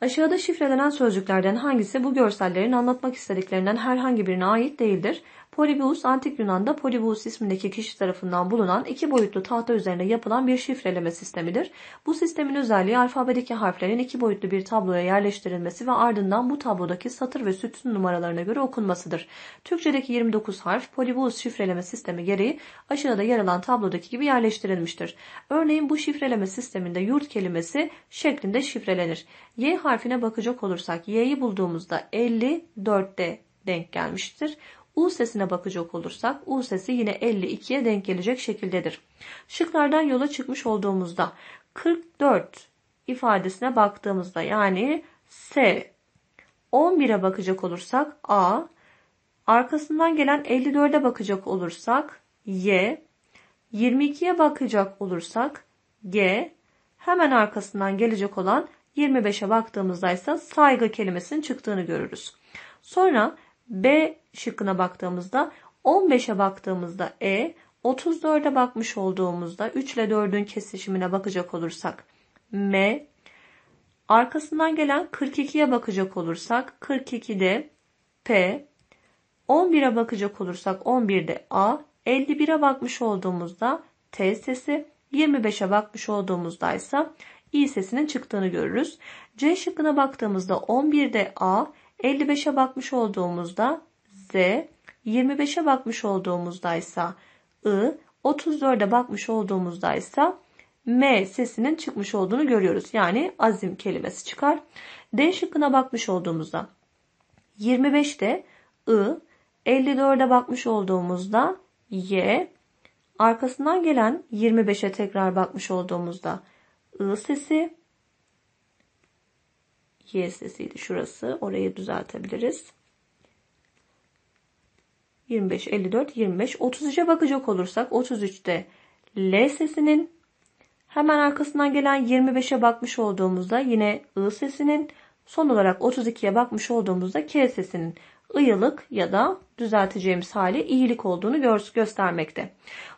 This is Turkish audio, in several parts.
Aşağıda şifrelenen sözcüklerden hangisi bu görsellerin anlatmak istediklerinden herhangi birine ait değildir Polibius antik Yunan'da Polibius ismindeki kişi tarafından bulunan iki boyutlu tahta üzerinde yapılan bir şifreleme sistemidir. Bu sistemin özelliği alfabedeki harflerin iki boyutlu bir tabloya yerleştirilmesi ve ardından bu tablodaki satır ve sütun numaralarına göre okunmasıdır. Türkçedeki 29 harf Polibius şifreleme sistemi gereği aşağıda yer alan tablodaki gibi yerleştirilmiştir. Örneğin bu şifreleme sisteminde yurt kelimesi şeklinde şifrelenir. Y harfine bakacak olursak Y'yi bulduğumuzda 54'te denk gelmiştir. U sesine bakacak olursak U sesi yine 52'ye denk gelecek şekildedir. Şıklardan yola çıkmış olduğumuzda 44 ifadesine baktığımızda yani S 11'e bakacak olursak A arkasından gelen 54'e bakacak olursak Y 22'ye bakacak olursak G hemen arkasından gelecek olan 25'e baktığımızda ise saygı kelimesinin çıktığını görürüz. Sonra B şıkkına baktığımızda 15'e baktığımızda E, 34'e bakmış olduğumuzda 3 ile 4'ün kesişimine bakacak olursak M, arkasından gelen 42'ye bakacak olursak 42'de P, 11'e bakacak olursak 11'de A, 51'e bakmış olduğumuzda T sesi, 25'e bakmış olduğumuzda ise i sesinin çıktığını görürüz. C şıkkına baktığımızda 11'de A, 55'e bakmış olduğumuzda Z, 25'e bakmış olduğumuzda ise I, 34'e bakmış olduğumuzda ise M sesinin çıkmış olduğunu görüyoruz. Yani azim kelimesi çıkar. D şıkkına bakmış olduğumuzda 25'te I, 54'e bakmış olduğumuzda Y, arkasından gelen 25'e tekrar bakmış olduğumuzda I sesi, Y sesiydi şurası. Orayı düzeltebiliriz. 25, 54, 25. 33'e bakacak olursak 33'te L sesinin hemen arkasından gelen 25'e bakmış olduğumuzda yine I sesinin son olarak 32'ye bakmış olduğumuzda K sesinin ıyılık ya da düzelteceğimiz hali iyilik olduğunu gö göstermekte.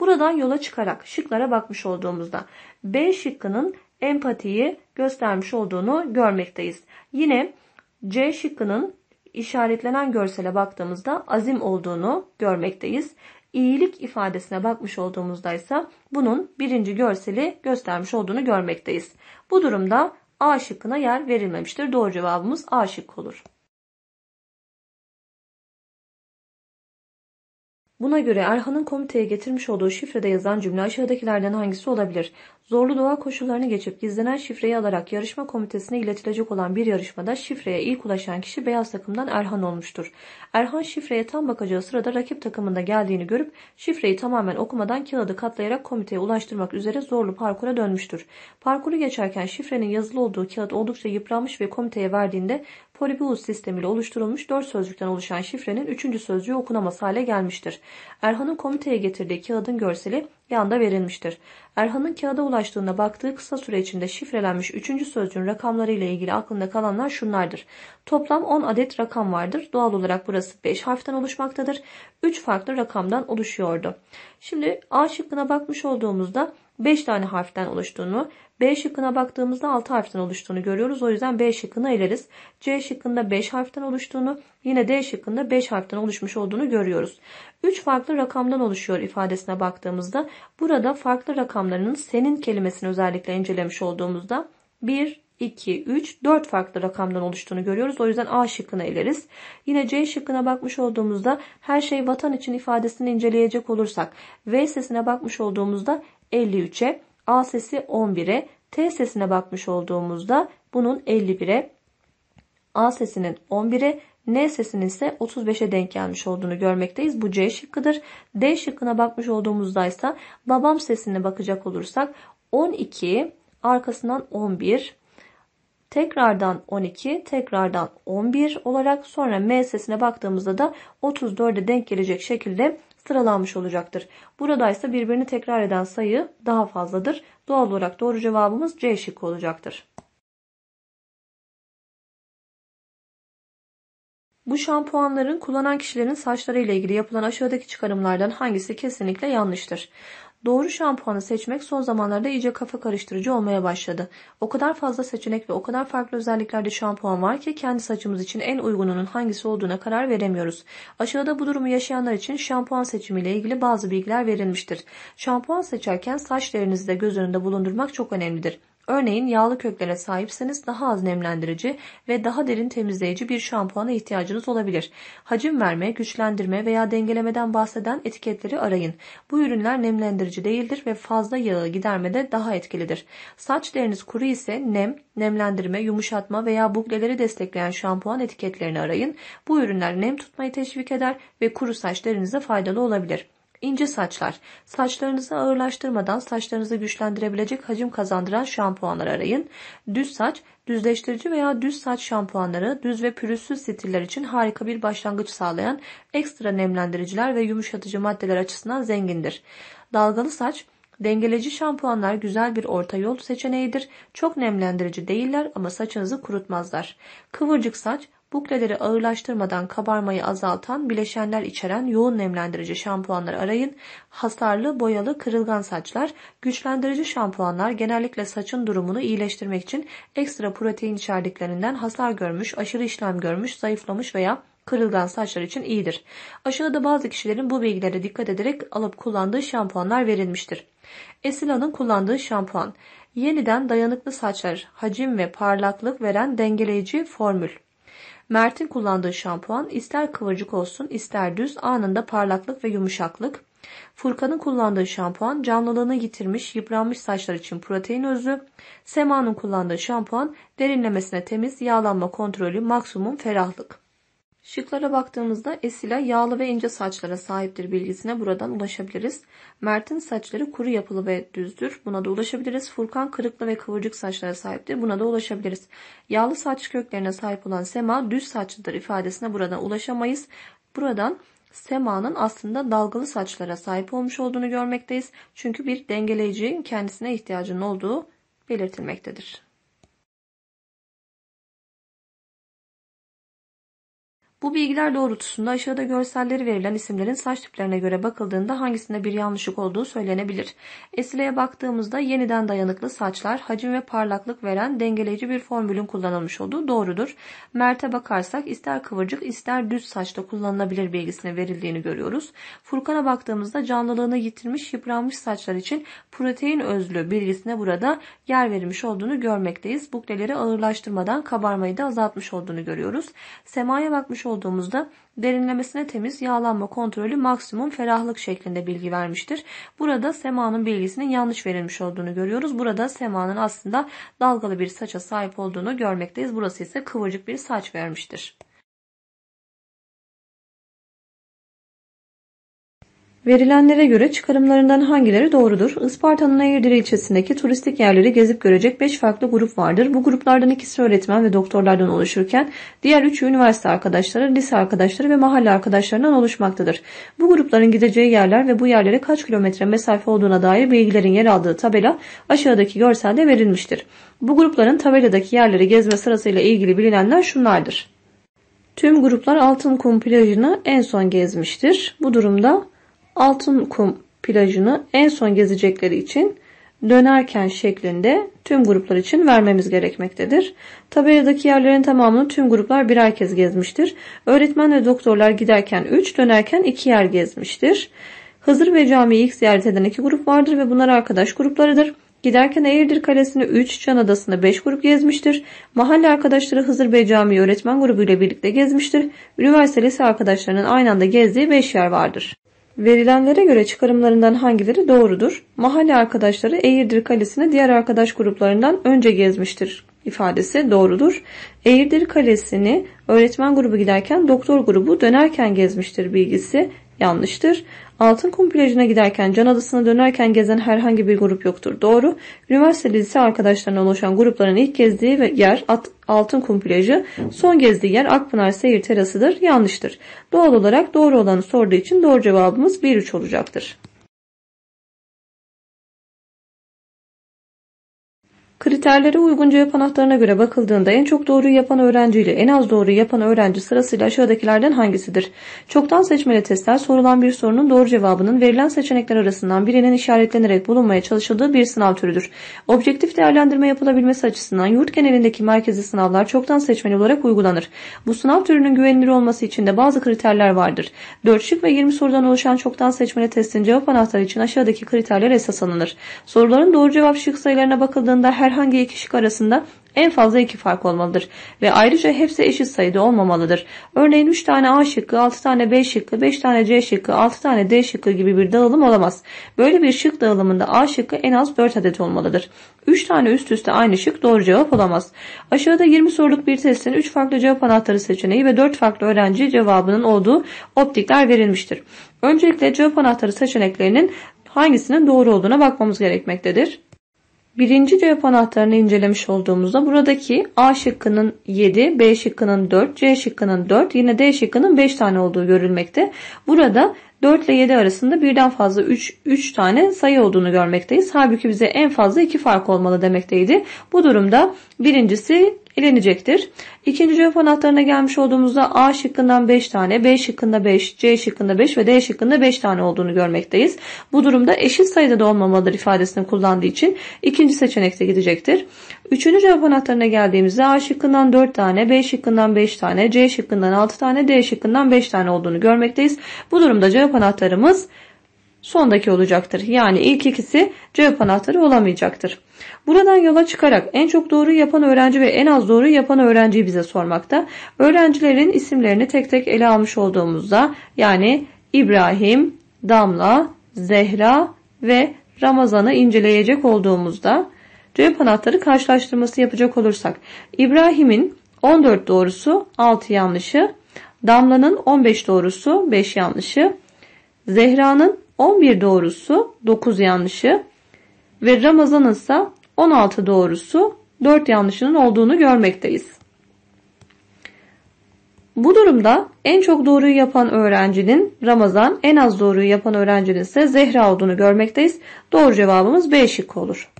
Buradan yola çıkarak şıklara bakmış olduğumuzda B şıkkının empatiyi göstermiş olduğunu görmekteyiz. Yine C şıkkının işaretlenen görsele baktığımızda azim olduğunu görmekteyiz. İyilik ifadesine bakmış olduğumuzda ise bunun birinci görseli göstermiş olduğunu görmekteyiz. Bu durumda A şıkkına yer verilmemiştir. Doğru cevabımız A şıkkı olur. Buna göre Erhan'ın komiteye getirmiş olduğu şifrede yazan cümle aşağıdakilerden hangisi olabilir? Zorlu doğa koşullarını geçip gizlenen şifreyi alarak yarışma komitesine iletilecek olan bir yarışmada şifreye ilk ulaşan kişi beyaz takımdan Erhan olmuştur. Erhan şifreye tam bakacağı sırada rakip takımında geldiğini görüp şifreyi tamamen okumadan kağıdı katlayarak komiteye ulaştırmak üzere zorlu parkura dönmüştür. Parkuru geçerken şifrenin yazılı olduğu kağıt oldukça yıpranmış ve komiteye verdiğinde polibulus sistemiyle oluşturulmuş dört sözcükten oluşan şifrenin üçüncü sözcüğü okunamaz hale gelmiştir. Erhan'ın komiteye getirdiği kağıdın görseli yanda verilmiştir. Erhan'ın kağıda ulaştığında baktığı kısa süre içinde şifrelenmiş üçüncü sözcüğün rakamları ile ilgili aklında kalanlar şunlardır. Toplam 10 adet rakam vardır. Doğal olarak burası 5 harften oluşmaktadır. 3 farklı rakamdan oluşuyordu. Şimdi A şıkkına bakmış olduğumuzda 5 tane harften oluştuğunu, B şıkkına baktığımızda 6 harften oluştuğunu görüyoruz. O yüzden B şıkkını eleriz. C şıkkında 5 harften oluştuğunu, yine D şıkkında 5 harften oluşmuş olduğunu görüyoruz. 3 farklı rakamdan oluşuyor ifadesine baktığımızda burada farklı rakamlarının senin kelimesini özellikle incelemiş olduğumuzda 1, 2, 3, 4 farklı rakamdan oluştuğunu görüyoruz. O yüzden A şıkkına eleriz. Yine C şıkkına bakmış olduğumuzda her şey vatan için ifadesini inceleyecek olursak V sesine bakmış olduğumuzda 53'e, A sesi 11'e, T sesine bakmış olduğumuzda bunun 51'e, A sesinin 11'e, N sesinin ise 35'e denk gelmiş olduğunu görmekteyiz. Bu C şıkkıdır. D şıkkına bakmış olduğumuzda ise babam sesine bakacak olursak 12 arkasından 11 tekrardan 12 tekrardan 11 olarak sonra M sesine baktığımızda da 34'e denk gelecek şekilde sıralanmış olacaktır. Burada ise birbirini tekrar eden sayı daha fazladır. Doğal olarak doğru cevabımız C şıkkı olacaktır. Bu şampuanların kullanan kişilerin saçları ile ilgili yapılan aşağıdaki çıkarımlardan hangisi kesinlikle yanlıştır? Doğru şampuanı seçmek son zamanlarda iyice kafa karıştırıcı olmaya başladı. O kadar fazla seçenek ve o kadar farklı özelliklerde şampuan var ki kendi saçımız için en uygununun hangisi olduğuna karar veremiyoruz. Aşağıda bu durumu yaşayanlar için şampuan seçimiyle ilgili bazı bilgiler verilmiştir. Şampuan seçerken saç derinizi göz önünde bulundurmak çok önemlidir. Örneğin yağlı köklere sahipseniz daha az nemlendirici ve daha derin temizleyici bir şampuana ihtiyacınız olabilir. Hacim verme, güçlendirme veya dengelemeden bahseden etiketleri arayın. Bu ürünler nemlendirici değildir ve fazla yağı gidermede daha etkilidir. Saç deriniz kuru ise nem, nemlendirme, yumuşatma veya bukleleri destekleyen şampuan etiketlerini arayın. Bu ürünler nem tutmayı teşvik eder ve kuru saç derinize faydalı olabilir. Ince saçlar. Saçlarınızı ağırlaştırmadan saçlarınızı güçlendirebilecek hacim kazandıran şampuanlar arayın. Düz saç, düzleştirici veya düz saç şampuanları düz ve pürüzsüz stiller için harika bir başlangıç sağlayan ekstra nemlendiriciler ve yumuşatıcı maddeler açısından zengindir. Dalgalı saç, dengeleyici şampuanlar güzel bir orta yol seçeneğidir. Çok nemlendirici değiller ama saçınızı kurutmazlar. Kıvırcık saç bukleleri ağırlaştırmadan kabarmayı azaltan bileşenler içeren yoğun nemlendirici şampuanlar arayın. Hasarlı, boyalı, kırılgan saçlar, güçlendirici şampuanlar genellikle saçın durumunu iyileştirmek için ekstra protein içerdiklerinden hasar görmüş, aşırı işlem görmüş, zayıflamış veya kırılgan saçlar için iyidir. Aşağıda bazı kişilerin bu bilgilere dikkat ederek alıp kullandığı şampuanlar verilmiştir. Esila'nın kullandığı şampuan. Yeniden dayanıklı saçlar, hacim ve parlaklık veren dengeleyici formül. Mert'in kullandığı şampuan ister kıvırcık olsun ister düz anında parlaklık ve yumuşaklık. Furkan'ın kullandığı şampuan canlılığını yitirmiş yıpranmış saçlar için protein özü. Sema'nın kullandığı şampuan derinlemesine temiz yağlanma kontrolü maksimum ferahlık. Şıklara baktığımızda Esila yağlı ve ince saçlara sahiptir bilgisine buradan ulaşabiliriz. Mert'in saçları kuru yapılı ve düzdür. Buna da ulaşabiliriz. Furkan kırıklı ve kıvırcık saçlara sahiptir. Buna da ulaşabiliriz. Yağlı saç köklerine sahip olan Sema düz saçlıdır ifadesine buradan ulaşamayız. Buradan Sema'nın aslında dalgalı saçlara sahip olmuş olduğunu görmekteyiz. Çünkü bir dengeleyici kendisine ihtiyacının olduğu belirtilmektedir. Bu bilgiler doğrultusunda aşağıda görselleri verilen isimlerin saç tiplerine göre bakıldığında hangisinde bir yanlışlık olduğu söylenebilir. Esile'ye baktığımızda yeniden dayanıklı saçlar hacim ve parlaklık veren dengeleyici bir formülün kullanılmış olduğu doğrudur. Mert'e bakarsak ister kıvırcık ister düz saçta kullanılabilir bilgisine verildiğini görüyoruz. Furkan'a baktığımızda canlılığını yitirmiş yıpranmış saçlar için protein özlü bilgisine burada yer verilmiş olduğunu görmekteyiz. Bukleleri ağırlaştırmadan kabarmayı da azaltmış olduğunu görüyoruz. Sema'ya bakmış olduğumuzda derinlemesine temiz yağlanma kontrolü maksimum ferahlık şeklinde bilgi vermiştir. Burada semanın bilgisinin yanlış verilmiş olduğunu görüyoruz. Burada semanın aslında dalgalı bir saça sahip olduğunu görmekteyiz. Burası ise kıvırcık bir saç vermiştir. Verilenlere göre çıkarımlarından hangileri doğrudur? Isparta'nın Eğirdir ilçesindeki turistik yerleri gezip görecek 5 farklı grup vardır. Bu gruplardan ikisi öğretmen ve doktorlardan oluşurken diğer üçü üniversite arkadaşları, lise arkadaşları ve mahalle arkadaşlarından oluşmaktadır. Bu grupların gideceği yerler ve bu yerlere kaç kilometre mesafe olduğuna dair bilgilerin yer aldığı tabela aşağıdaki görselde verilmiştir. Bu grupların tabeladaki yerleri gezme sırasıyla ilgili bilinenler şunlardır. Tüm gruplar Altın Kum plajını en son gezmiştir. Bu durumda Altın Kum plajını en son gezecekleri için dönerken şeklinde tüm gruplar için vermemiz gerekmektedir. Tabeladaki yerlerin tamamını tüm gruplar birer kez gezmiştir. Öğretmen ve doktorlar giderken 3, dönerken 2 yer gezmiştir. Hızır ve camiyi ilk ziyaret eden iki grup vardır ve bunlar arkadaş gruplarıdır. Giderken Eğirdir Kalesi'ni 3, Can Adası'nı 5 grup gezmiştir. Mahalle arkadaşları Hızır Bey Camii öğretmen grubuyla birlikte gezmiştir. Üniversite lise arkadaşlarının aynı anda gezdiği 5 yer vardır. Verilenlere göre çıkarımlarından hangileri doğrudur? Mahalle arkadaşları Eğirdir Kalesi'ni diğer arkadaş gruplarından önce gezmiştir ifadesi doğrudur. Eğirdir Kalesi'ni öğretmen grubu giderken doktor grubu dönerken gezmiştir bilgisi yanlıştır. Altın Kum plajına giderken, Can Adası'na dönerken gezen herhangi bir grup yoktur. Doğru, üniversite lise arkadaşlarına oluşan grupların ilk gezdiği yer Altın Kum plajı, son gezdiği yer Akpınar Seyir Terası'dır, yanlıştır. Doğal olarak doğru olanı sorduğu için doğru cevabımız 1-3 olacaktır. Kriterlere uygun cevap anahtarına göre bakıldığında en çok doğruyu yapan öğrenci ile en az doğruyu yapan öğrenci sırasıyla aşağıdakilerden hangisidir? Çoktan seçmeli testler sorulan bir sorunun doğru cevabının verilen seçenekler arasından birinin işaretlenerek bulunmaya çalışıldığı bir sınav türüdür. Objektif değerlendirme yapılabilmesi açısından yurt genelindeki merkezi sınavlar çoktan seçmeli olarak uygulanır. Bu sınav türünün güvenilir olması için de bazı kriterler vardır. 4 şık ve 20 sorudan oluşan çoktan seçmeli testin cevap anahtarı için aşağıdaki kriterler esas alınır. Soruların doğru cevap şık sayılarına bakıldığında her herhangi iki şık arasında en fazla iki fark olmalıdır ve ayrıca hepsi eşit sayıda olmamalıdır. Örneğin 3 tane A şıkkı, 6 tane B şıkkı, 5 tane C şıkkı, 6 tane D şıkkı gibi bir dağılım olamaz. Böyle bir şık dağılımında A şıkkı en az 4 adet olmalıdır. 3 tane üst üste aynı şık doğru cevap olamaz. Aşağıda 20 soruluk bir testin 3 farklı cevap anahtarı seçeneği ve 4 farklı öğrenci cevabının olduğu optikler verilmiştir. Öncelikle cevap anahtarı seçeneklerinin hangisinin doğru olduğuna bakmamız gerekmektedir. Birinci cevap anahtarını incelemiş olduğumuzda buradaki A şıkkının 7, B şıkkının 4, C şıkkının 4, yine D şıkkının 5 tane olduğu görülmekte. Burada 4 ile 7 arasında birden fazla 3, 3 tane sayı olduğunu görmekteyiz. Halbuki bize en fazla 2 fark olmalı demekteydi. Bu durumda birincisi elenecektir. İkinci cevap anahtarına gelmiş olduğumuzda A şıkkından 5 tane, B şıkkında 5, C şıkkında 5 ve D şıkkında 5 tane olduğunu görmekteyiz. Bu durumda eşit sayıda da olmamalıdır ifadesini kullandığı için ikinci seçenekte gidecektir. Üçüncü cevap anahtarına geldiğimizde A şıkkından 4 tane, B şıkkından 5 tane, C şıkkından 6 tane, D şıkkından 5 tane olduğunu görmekteyiz. Bu durumda cevap anahtarımız sondaki olacaktır. Yani ilk ikisi cevap anahtarı olamayacaktır. Buradan yola çıkarak en çok doğru yapan öğrenci ve en az doğru yapan öğrenciyi bize sormakta. Öğrencilerin isimlerini tek tek ele almış olduğumuzda yani İbrahim, Damla, Zehra ve Ramazan'ı inceleyecek olduğumuzda cevap anahtarı karşılaştırması yapacak olursak İbrahim'in 14 doğrusu 6 yanlışı, Damla'nın 15 doğrusu 5 yanlışı, Zehra'nın 11 doğrusu 9 yanlışı ve Ramazan ise 16 doğrusu 4 yanlışının olduğunu görmekteyiz. Bu durumda en çok doğruyu yapan öğrencinin Ramazan, en az doğruyu yapan öğrencinin ise Zehra olduğunu görmekteyiz. Doğru cevabımız B şıkkı olur.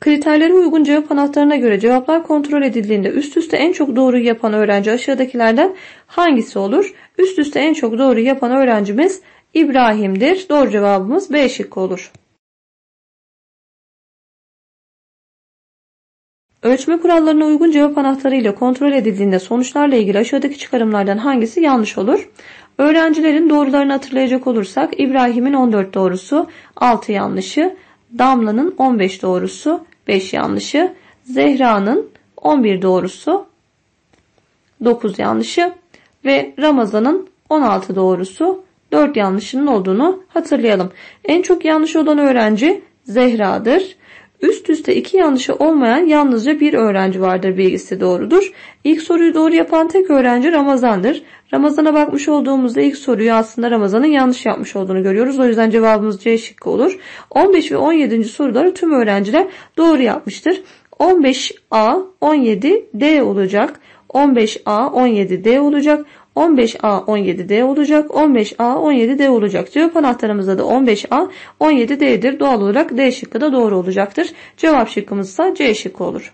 Kriterlere uygun cevap anahtarına göre cevaplar kontrol edildiğinde üst üste en çok doğruyu yapan öğrenci aşağıdakilerden hangisi olur? Üst üste en çok doğru yapan öğrencimiz İbrahim'dir. Doğru cevabımız B şıkkı olur. Ölçme kurallarına uygun cevap anahtarıyla kontrol edildiğinde sonuçlarla ilgili aşağıdaki çıkarımlardan hangisi yanlış olur? Öğrencilerin doğrularını hatırlayacak olursak İbrahim'in 14 doğrusu, 6 yanlışı, Damla'nın 15 doğrusu 5 yanlışı. Zehra'nın 11 doğrusu 9 yanlışı ve Ramazan'ın 16 doğrusu 4 yanlışının olduğunu hatırlayalım. En çok yanlış olan öğrenci Zehra'dır. Üst üste iki yanlışı olmayan yalnızca bir öğrenci vardır bilgisi doğrudur. İlk soruyu doğru yapan tek öğrenci Ramazan'dır. Ramazan'a bakmış olduğumuzda ilk soruyu aslında Ramazan'ın yanlış yapmış olduğunu görüyoruz. O yüzden cevabımız C şıkkı olur. 15 ve 17. soruları tüm öğrenciler doğru yapmıştır. 15A, 17D olacak. 15A, 17D olacak. 15A 17D olacak. 15A 17D olacak. Cevap anahtarımızda da 15A 17D'dir. Doğal olarak D şıkkı da doğru olacaktır. Cevap şıkkımız ise C şıkkı olur.